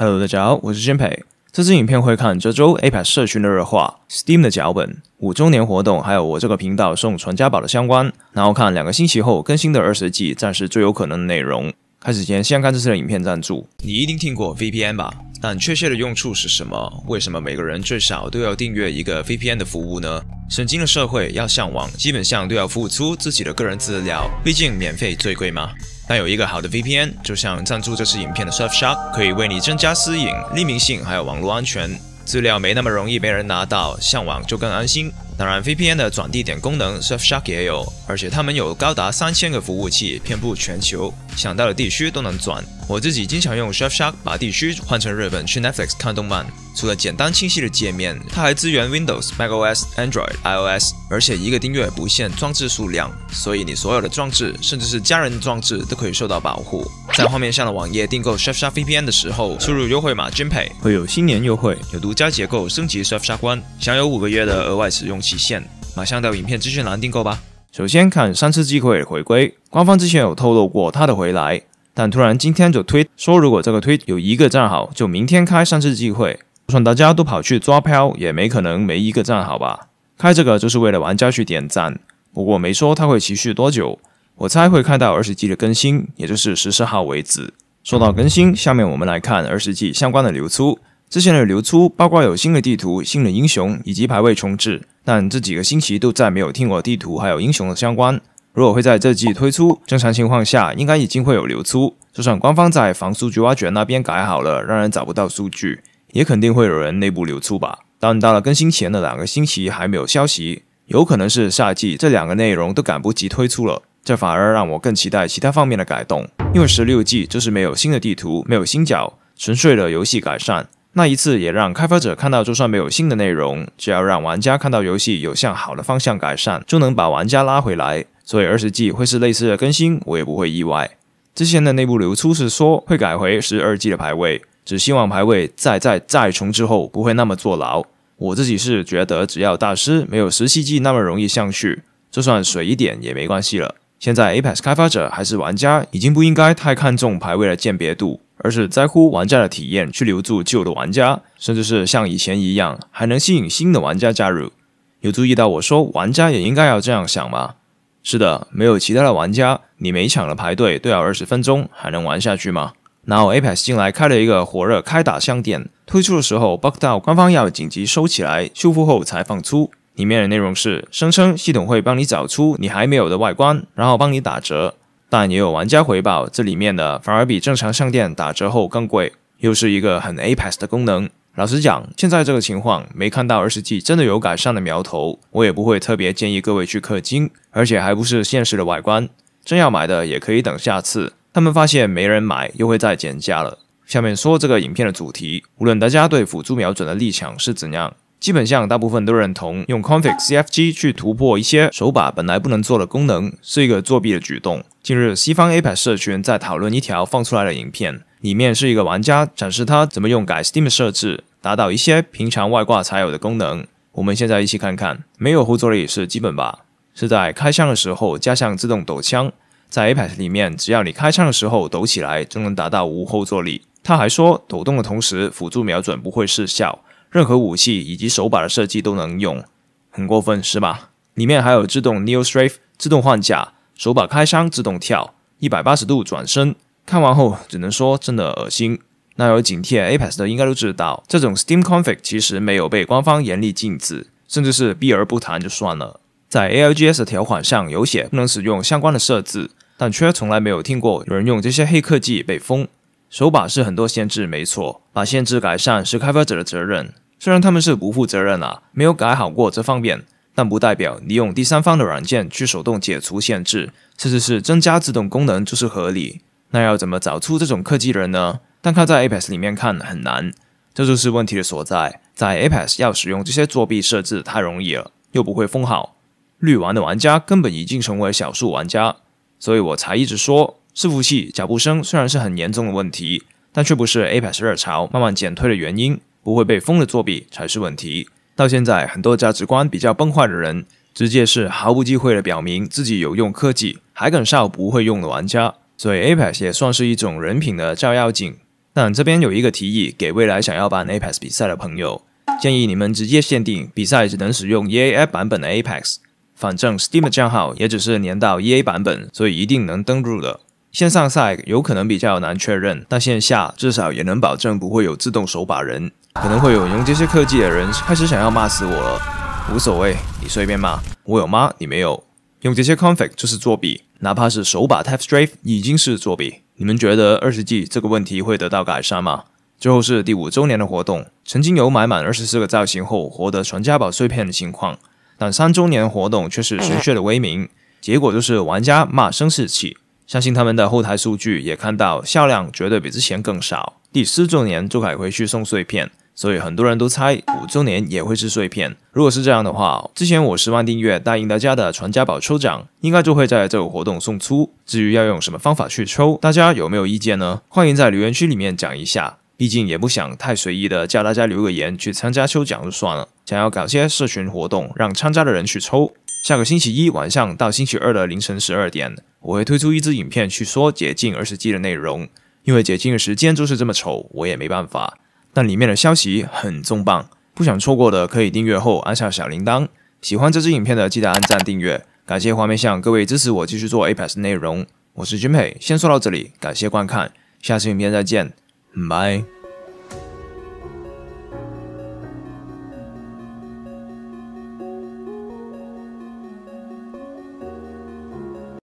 Hello，大家好，我是金培。这支影片会看这周 A p 派社群的热化、Steam 的脚本、五周年活动，还有我这个频道送传家宝的相关，然后看两个星期后更新的二十季暂时最有可能的内容。开始前，先看这次的影片赞助。你一定听过 VPN 吧？但确切的用处是什么？为什么每个人最少都要订阅一个 VPN 的服务呢？神经的社会要向往，基本上都要付出自己的个人资料，毕竟免费最贵吗？但有一个好的 VPN，就像赞助这次影片的 Surfshark，可以为你增加私隐、匿名性，还有网络安全，资料没那么容易被人拿到，上网就更安心。当然，VPN 的转地点功能，Surfshark 也有，而且他们有高达三千个服务器，遍布全球，想到的地区都能转。我自己经常用 s h r f s h a r k 把地区换成日本，去 Netflix 看动漫。除了简单清晰的界面，它还支援 Windows、macOS、Android、iOS，而且一个订阅不限装置数量，所以你所有的装置，甚至是家人的装置，都可以受到保护。在画面上的网页订购 s h r f s h a r k VPN 的时候，输入优惠码 j i n p e 会有新年优惠，有独家结构升级 s h r f s h a r k 享有五个月的额外使用期限。马上到影片资讯栏订购吧。首先看三次机会回归，官方之前有透露过它的回来。但突然今天就推说，如果这个推有一个站好，就明天开上次机会。就算大家都跑去抓漂，也没可能没一个站好吧？开这个就是为了玩家去点赞。不过没说它会持续多久，我猜会看到二十季的更新，也就是十四号为止。说到更新，下面我们来看二十季相关的流出。之前的流出包括有新的地图、新的英雄以及排位重置，但这几个星期都再没有听过地图还有英雄的相关。如果会在这季推出，正常情况下应该已经会有流出。就算官方在防数据挖掘那边改好了，让人找不到数据，也肯定会有人内部流出吧。但到了更新前的两个星期还没有消息，有可能是下季这两个内容都赶不及推出了。这反而让我更期待其他方面的改动，因为十六季就是没有新的地图，没有新角，纯粹的游戏改善。那一次也让开发者看到，就算没有新的内容，只要让玩家看到游戏有向好的方向改善，就能把玩家拉回来。所以二十 g 会是类似的更新，我也不会意外。之前的内部流出是说会改回十二 g 的排位，只希望排位再再再重之后不会那么坐牢。我自己是觉得，只要大师没有十七 g 那么容易上去，就算水一点也没关系了。现在 A P e x 开发者还是玩家，已经不应该太看重排位的鉴别度，而是在乎玩家的体验，去留住旧的玩家，甚至是像以前一样还能吸引新的玩家加入。有注意到我说玩家也应该要这样想吗？是的，没有其他的玩家，你每场的排队都要二十分钟，还能玩下去吗？然后 Apex 进来开了一个火热开打相店，推出的时候 bug 到官方要紧急收起来，修复后才放出。里面的内容是声称系统会帮你找出你还没有的外观，然后帮你打折。但也有玩家回报，这里面的反而比正常商店打折后更贵，又是一个很 Apex 的功能。老实讲，现在这个情况没看到二十 G 真的有改善的苗头，我也不会特别建议各位去氪金，而且还不是现实的外观。真要买的也可以等下次，他们发现没人买，又会再减价了。下面说这个影片的主题，无论大家对辅助瞄准的立场是怎样，基本上大部分都认同用 Config CFG 去突破一些手把本来不能做的功能，是一个作弊的举动。近日西方 Apex 社群在讨论一条放出来的影片，里面是一个玩家展示他怎么用改 Steam 设置。达到一些平常外挂才有的功能，我们现在一起看看。没有后坐力是基本吧？是在开枪的时候加上自动抖枪，在 iPad 里面，只要你开枪的时候抖起来，就能达到无后坐力。他还说，抖动的同时辅助瞄准不会失效，任何武器以及手把的设计都能用，很过分是吧？里面还有自动 Neostrafe 自动换甲、手把开枪自动跳、一百八十度转身。看完后只能说真的恶心。那有警惕 a p e x 的应该都知道，这种 Steam Config 其实没有被官方严厉禁止，甚至是避而不谈就算了。在 A.L.G.S 的条款上有写不能使用相关的设置，但却从来没有听过有人用这些黑科技被封。手把是很多限制，没错，把限制改善是开发者的责任，虽然他们是不负责任啊，没有改好过这方面，但不代表你用第三方的软件去手动解除限制，甚至是增加自动功能就是合理。那要怎么找出这种科技人呢？但靠在 Apex 里面看很难，这就是问题的所在。在 Apex 要使用这些作弊设置太容易了，又不会封号，绿玩的玩家根本已经成为少数玩家，所以我才一直说，伺服器脚步声虽然是很严重的问题，但却不是 Apex 热潮慢慢减退的原因，不会被封的作弊才是问题。到现在，很多价值观比较崩坏的人，直接是毫无忌讳的表明自己有用科技，还敢上不会用的玩家，所以 Apex 也算是一种人品的照妖镜。但这边有一个提议给未来想要办 Apex 比赛的朋友，建议你们直接限定比赛只能使用 EA 版本的 Apex，反正 Steam 账号也只是连到 EA 版本，所以一定能登录的。线上赛有可能比较难确认，但线下至少也能保证不会有自动手把人。可能会有用这些科技的人开始想要骂死我了，无所谓，你随便骂，我有骂你没有？用这些 Config 就是作弊，哪怕是手把 Type Strafe 已经是作弊。你们觉得二十 G 这个问题会得到改善吗？最后是第五周年的活动，曾经有买满二十四个造型后获得传家宝碎片的情况，但三周年活动却是绝学的威名，结果就是玩家骂声四起，相信他们的后台数据也看到销量绝对比之前更少。第四周年就改回去送碎片。所以很多人都猜五周年也会是碎片。如果是这样的话，之前我十万订阅答应大家的传家宝抽奖，应该就会在这个活动送出。至于要用什么方法去抽，大家有没有意见呢？欢迎在留言区里面讲一下，毕竟也不想太随意的叫大家留个言去参加抽奖就算了。想要搞些社群活动，让参加的人去抽。下个星期一晚上到星期二的凌晨十二点，我会推出一支影片去说解禁二十季的内容，因为解禁的时间就是这么丑，我也没办法。那里面的消息很重磅，不想错过的可以订阅后按下小铃铛。喜欢这支影片的记得按赞订阅，感谢画面向各位支持我继续做 A p e x 内容。我是君佩，先说到这里，感谢观看，下期影片再见，拜。